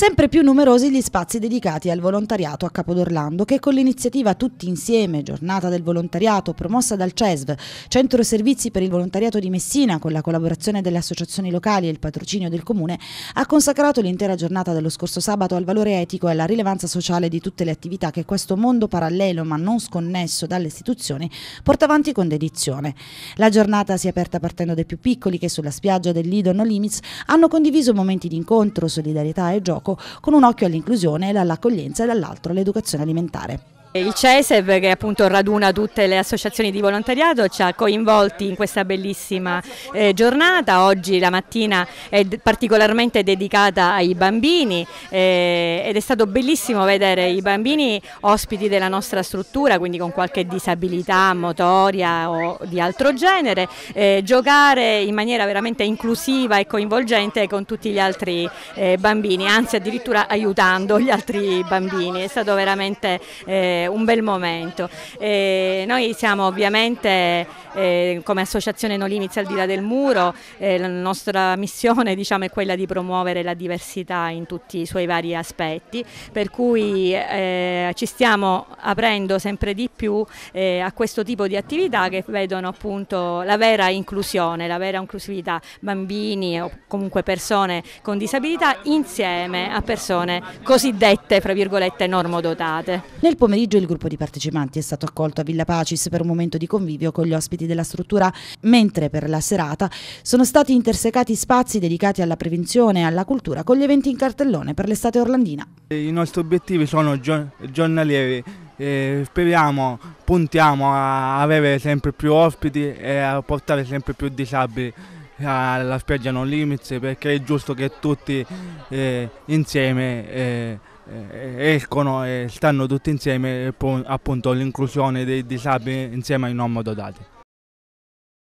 Sempre più numerosi gli spazi dedicati al volontariato a Capodorlando che con l'iniziativa Tutti Insieme, giornata del volontariato promossa dal CESV, Centro Servizi per il Volontariato di Messina con la collaborazione delle associazioni locali e il patrocinio del Comune, ha consacrato l'intera giornata dello scorso sabato al valore etico e alla rilevanza sociale di tutte le attività che questo mondo parallelo ma non sconnesso dalle istituzioni porta avanti con dedizione. La giornata si è aperta partendo dai più piccoli che sulla spiaggia del Lido No Limits hanno condiviso momenti di incontro, solidarietà e gioco con un occhio all'inclusione e all'accoglienza e dall'altro all'educazione alimentare. Il CESEV, che appunto raduna tutte le associazioni di volontariato, ci ha coinvolti in questa bellissima eh, giornata. Oggi la mattina è particolarmente dedicata ai bambini eh, ed è stato bellissimo vedere i bambini ospiti della nostra struttura, quindi con qualche disabilità motoria o di altro genere, eh, giocare in maniera veramente inclusiva e coinvolgente con tutti gli altri eh, bambini, anzi addirittura aiutando gli altri bambini. È stato veramente eh, un bel momento. E noi siamo ovviamente eh, come associazione Nolimiz al di là del muro, eh, la nostra missione diciamo, è quella di promuovere la diversità in tutti i suoi vari aspetti, per cui eh, ci stiamo aprendo sempre di più eh, a questo tipo di attività che vedono appunto la vera inclusione, la vera inclusività bambini o comunque persone con disabilità insieme a persone cosiddette fra virgolette normodotate. Nel pomeriggio pomeriggio il gruppo di partecipanti è stato accolto a Villa Pacis per un momento di convivio con gli ospiti della struttura, mentre per la serata sono stati intersecati spazi dedicati alla prevenzione e alla cultura con gli eventi in cartellone per l'estate orlandina. Eh, I nostri obiettivi sono giornalieri, eh, speriamo, puntiamo a avere sempre più ospiti e a portare sempre più disabili alla ah, spiaggia non limits perché è giusto che tutti eh, insieme eh, eh escono e stanno tutti insieme appunto l'inclusione dei disabili insieme ai non dotati.